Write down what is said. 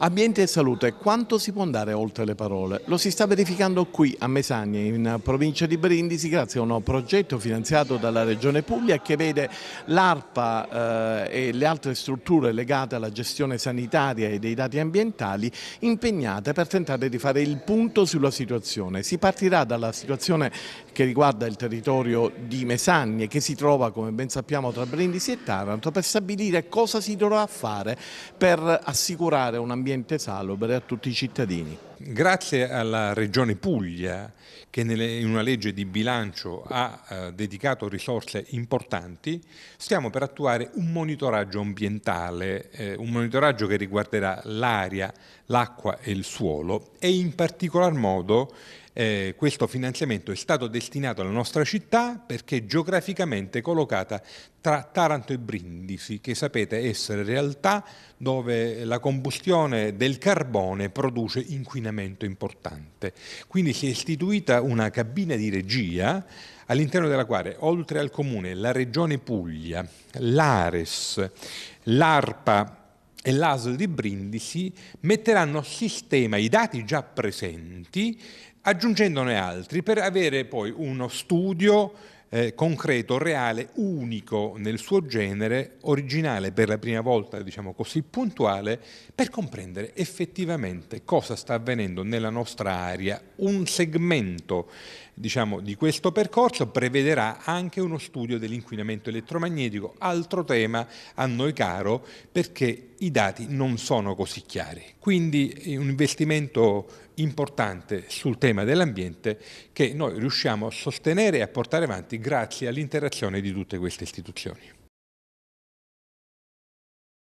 Ambiente e salute, quanto si può andare oltre le parole? Lo si sta verificando qui a Mesagne, in provincia di Brindisi, grazie a un progetto finanziato dalla Regione Puglia che vede l'ARPA eh, e le altre strutture legate alla gestione sanitaria e dei dati ambientali impegnate per tentare di fare il punto sulla situazione. Si partirà dalla situazione che riguarda il territorio di Mesagne, che si trova, come ben sappiamo, tra Brindisi e Taranto, per stabilire cosa si dovrà fare per assicurare un ambiente ambiente salubre a tutti i cittadini. Grazie alla Regione Puglia che in una legge di bilancio ha eh, dedicato risorse importanti, stiamo per attuare un monitoraggio ambientale, eh, un monitoraggio che riguarderà l'aria, l'acqua e il suolo e in particolar modo eh, questo finanziamento è stato destinato alla nostra città perché geograficamente collocata tra Taranto e Brindisi, che sapete essere realtà dove la combustione del carbone produce inquinamento importante. Quindi si è istituita una cabina di regia all'interno della quale, oltre al Comune, la Regione Puglia, l'Ares, l'ARPA, e l'ASL di Brindisi metteranno a sistema i dati già presenti aggiungendone altri per avere poi uno studio eh, concreto, reale, unico nel suo genere, originale per la prima volta, diciamo così, puntuale, per comprendere effettivamente cosa sta avvenendo nella nostra area, un segmento diciamo, di questo percorso prevederà anche uno studio dell'inquinamento elettromagnetico, altro tema a noi caro perché i dati non sono così chiari. Quindi un investimento importante sul tema dell'ambiente che noi riusciamo a sostenere e a portare avanti grazie all'interazione di tutte queste istituzioni.